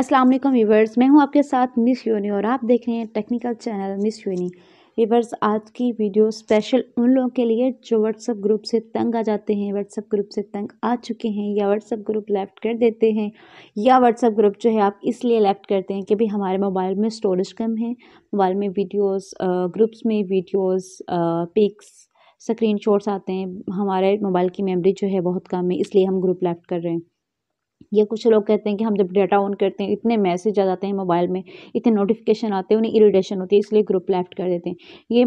अस्सलाम वालेकुम व्यूवर्स मैं हूं आपके साथ मिस यूनी और आप देख रहे हैं टेक्निकल चैनल मिस यूनी वीवर्स आज की वीडियो स्पेशल उन लोगों के लिए जो व्हाट्सअप ग्रुप से तंग आ जाते हैं व्हाट्सअप ग्रुप से तंग आ चुके हैं या व्हाट्सअप ग्रुप लेफ्ट कर देते हैं या व्हाट्सअप ग्रुप जो है आप इसलिए लेफ्ट करते हैं कि भाई हमारे मोबाइल में स्टोरेज कम है मोबाइल में वीडियोस ग्रुप्स में वीडियोस पिक्स स्क्रीन आते हैं हमारे मोबाइल की मेमोरी जो है बहुत कम है इसलिए हम ग्रुप लेफ्ट कर रहे हैं या कुछ लोग कहते हैं कि हम जब डाटा ऑन करते हैं इतने मैसेज आ जाते हैं मोबाइल में इतने नोटिफिकेशन आते हैं उन्हें इरिटेशन होती है इसलिए ग्रुप लेफ्ट कर देते हैं ये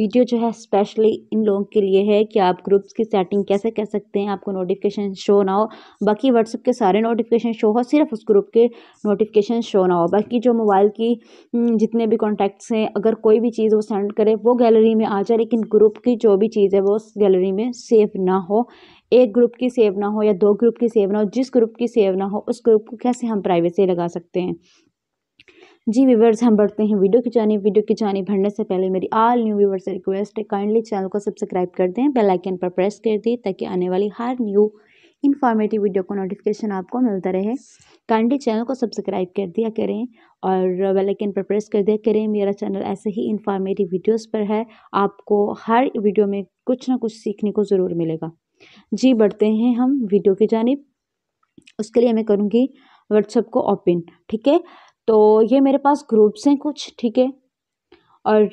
वीडियो जो है स्पेशली इन लोगों के लिए है कि आप ग्रुप्स की सेटिंग कैसे कर सकते हैं आपको नोटिफिकेशन शो ना हो बाकी व्हाट्सअप के सारे नोटिफिकेशन शो हो सिर्फ उस ग्रुप के नोटिफिकेशन शो ना हो बाकी जो मोबाइल की जितने भी कॉन्टैक्ट्स हैं अगर कोई भी चीज़ वो सेंड करे वो गैलरी में आ जाए लेकिन ग्रुप की जो भी चीज़ है वो उस गैलरी में सेव ना हो एक ग्रुप की सेव ना हो या दो ग्रुप की सेव ना हो जिस ग्रुप की सेव ना हो उस ग्रुप को कैसे हम प्राइवेसी लगा सकते हैं जी व्यूवर्स हम बढ़ते हैं वीडियो की जानी वीडियो की जानी भरने से पहले मेरी ऑल न्यू व्यूवर्स से रिक्वेस्ट है काइंडली चैनल को सब्सक्राइब कर दें बेल आइकन पर प्रेस कर दें ताकि आने वाली हर न्यू इन्फॉर्मेटिव वीडियो को नोटिफिकेशन आपको मिलता रहे काइंडली चैनल को सब्सक्राइब कर दिया करें और बेल आइकन पर प्रेस कर दिया करें मेरा चैनल ऐसे ही इन्फॉर्मेटिव वीडियोज़ पर है आपको हर वीडियो में कुछ ना कुछ सीखने को ज़रूर मिलेगा जी बढ़ते हैं हम वीडियो की जानब उसके लिए मैं करूँगी व्हाट्सअप को ओपन ठीक है तो ये मेरे पास ग्रुप्स हैं कुछ ठीक है और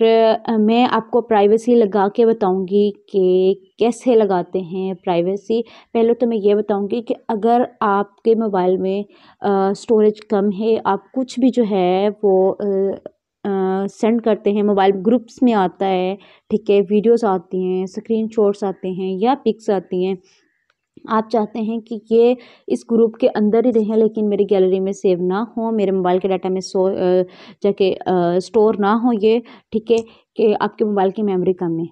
मैं आपको प्राइवेसी लगा के बताऊंगी कि कैसे लगाते हैं प्राइवेसी पहले तो मैं ये बताऊंगी कि अगर आपके मोबाइल में आ, स्टोरेज कम है आप कुछ भी जो है वो आ, सेंड करते हैं मोबाइल ग्रुप्स में आता है ठीक है वीडियोस आती हैं शॉट्स आते हैं या पिक्स आती हैं आप चाहते हैं कि ये इस ग्रुप के अंदर ही रहें लेकिन मेरी गैलरी में सेव ना हो मेरे मोबाइल के डाटा में सो जाके स्टोर ना हो ये ठीक है कि आपके मोबाइल की मेमोरी कम है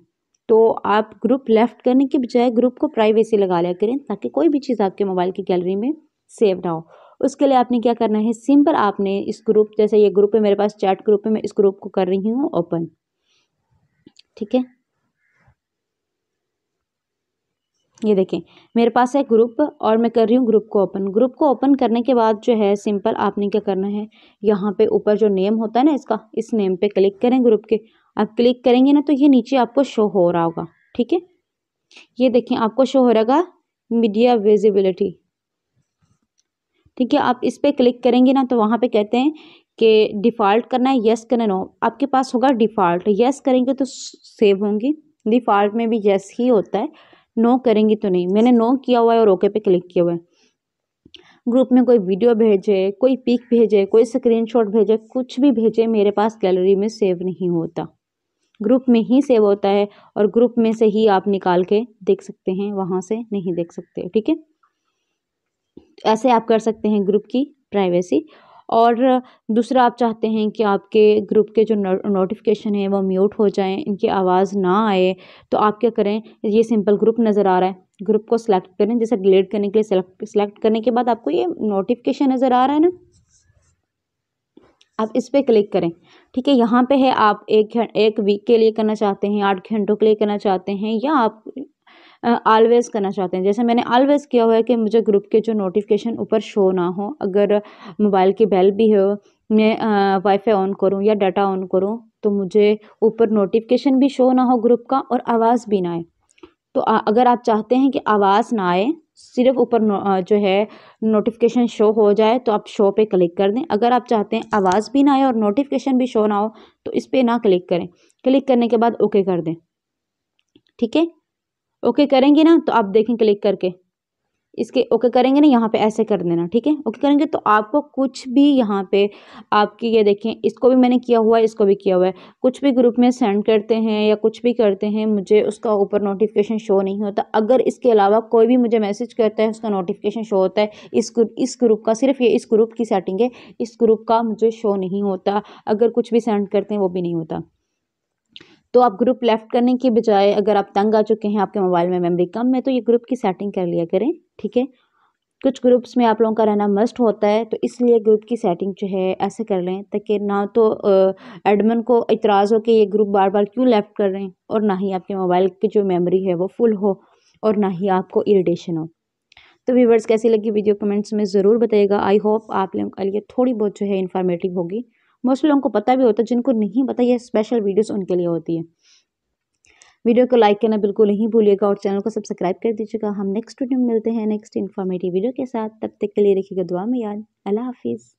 तो आप ग्रुप लेफ़्ट करने के बजाय ग्रुप को प्राइवेसी लगा लिया करें ताकि कोई भी चीज़ आपके मोबाइल की गैलरी में सेव ना हो उसके लिए आपने क्या करना है सिंपल आपने इस ग्रुप जैसे ये ग्रुप है मेरे पास चैट ग्रुप है मैं इस ग्रुप को कर रही हूँ ओपन ठीक है ये देखें मेरे पास है ग्रुप और मैं कर रही हूँ ग्रुप को ओपन ग्रुप को ओपन करने के बाद जो है सिंपल आपने क्या करना है यहाँ पे ऊपर जो नेम होता है ना इसका इस नेम पे क्लिक करें ग्रुप के आप क्लिक करेंगे ना तो ये नीचे आपको शो हो रहा होगा ठीक है ये देखें आपको शो हो रहेगा मीडिया विजिबिलिटी ठीक है आप इस पर क्लिक करेंगे ना तो वहाँ पे कहते हैं कि डिफ़ॉल्ट करना है येस करना नो आपके पास होगा डिफ़ॉल्ट येस करेंगे तो सेव होंगी डिफ़ॉल्ट में भी येस ही होता है नो करेंगी तो नहीं मैंने नो किया हुआ है और ओके पे क्लिक किया हुआ है ग्रुप में कोई वीडियो भेजे कोई पिक भेजे कोई स्क्रीन भेजे कुछ भी भेजे मेरे पास गैलरी में सेव नहीं होता ग्रुप में ही सेव होता है और ग्रुप में से ही आप निकाल के देख सकते हैं वहाँ से नहीं देख सकते ठीक है ऐसे आप कर सकते हैं ग्रुप की प्राइवेसी और दूसरा आप चाहते हैं कि आपके ग्रुप के जो नोटिफिकेशन हैं वो म्यूट हो जाएं इनकी आवाज़ ना आए तो आप क्या करें ये सिंपल ग्रुप नज़र आ रहा है ग्रुप को सिलेक्ट करें जैसे डिलीट करने के लिए सिलेक्ट करने के बाद आपको ये नोटिफिकेशन नज़र आ रहा है ना आप इस पर क्लिक करें ठीक है यहाँ पे है आप एक एक वीक के लिए करना चाहते हैं आठ घंटों के लिए करना चाहते हैं या आप ऑलवेज़ करना चाहते हैं जैसे मैंने ऑलवेज़ किया हुआ है कि मुझे ग्रुप के जो नोटिफिकेशन ऊपर शो ना हो अगर मोबाइल की बेल भी हो मैं वाईफाई ऑन करूँ या डाटा ऑन करूँ तो मुझे ऊपर नोटिफिकेशन भी शो ना हो ग्रुप का और आवाज़ भी ना आए तो अगर आप चाहते हैं कि आवाज़ ना आए सिर्फ ऊपर जो है नोटिफिकेशन शो हो जाए तो आप शो पे क्लिक कर दें अगर आप चाहते हैं आवाज़ भी ना आए और नोटिफिकेशन भी शो ना हो तो इस पर ना क्लिक करें क्लिक करने के बाद ओके कर दें ठीक है ओके करेंगे ना तो आप देखें क्लिक करके इसके ओके करेंगे ना यहाँ पे ऐसे कर देना ठीक है ओके करेंगे तो आपको कुछ भी यहाँ पे आपकी ये देखें इसको भी मैंने किया हुआ है इसको भी किया हुआ है कुछ भी ग्रुप में सेंड करते हैं या कुछ भी करते हैं मुझे उसका ऊपर नोटिफिकेशन शो नहीं होता अगर इसके अलावा कोई भी मुझे मैसेज करता है उसका नोटिफिकेशन शो होता है इस ग्रुप इस ग्रुप का सिर्फ ये इस ग्रुप की सेटिंग है इस ग्रुप का मुझे शो नहीं होता अगर कुछ भी सेंड करते हैं वो भी नहीं होता तो आप ग्रुप लेफ़्ट करने के बजाय अगर आप तंग आ चुके हैं आपके मोबाइल में मेमोरी कम है तो ये ग्रुप की सेटिंग कर लिया करें ठीक है कुछ ग्रुप्स में आप लोगों का रहना मस्ट होता है तो इसलिए ग्रुप की सेटिंग जो है ऐसे कर लें ताकि ना तो एडमिन को इतराज़ हो कि ये ग्रुप बार बार क्यों लेफ़्ट कर रहे हैं और ना ही आपके मोबाइल की जो मेमोरी है वो फुल हो और ना ही आपको इरीटेशन हो तो व्यूवर्स कैसी लगी वीडियो कमेंट्स में ज़रूर बताइएगा आई होप आप लोगों के लिए थोड़ी बहुत जो है इन्फॉर्मेटिव होगी मोस्ट लोगों को पता भी होता है जिनको नहीं पता ये स्पेशल वीडियोस उनके लिए होती है वीडियो को लाइक करना बिल्कुल नहीं भूलिएगा और चैनल को सब्सक्राइब कर दीजिएगा हम नेक्स्ट वीडियो में मिलते हैं नेक्स्ट इन्फॉर्मेटिव वीडियो के साथ तब तक के लिए रखिएगा दुआ में याद अल्लाह हाफिज़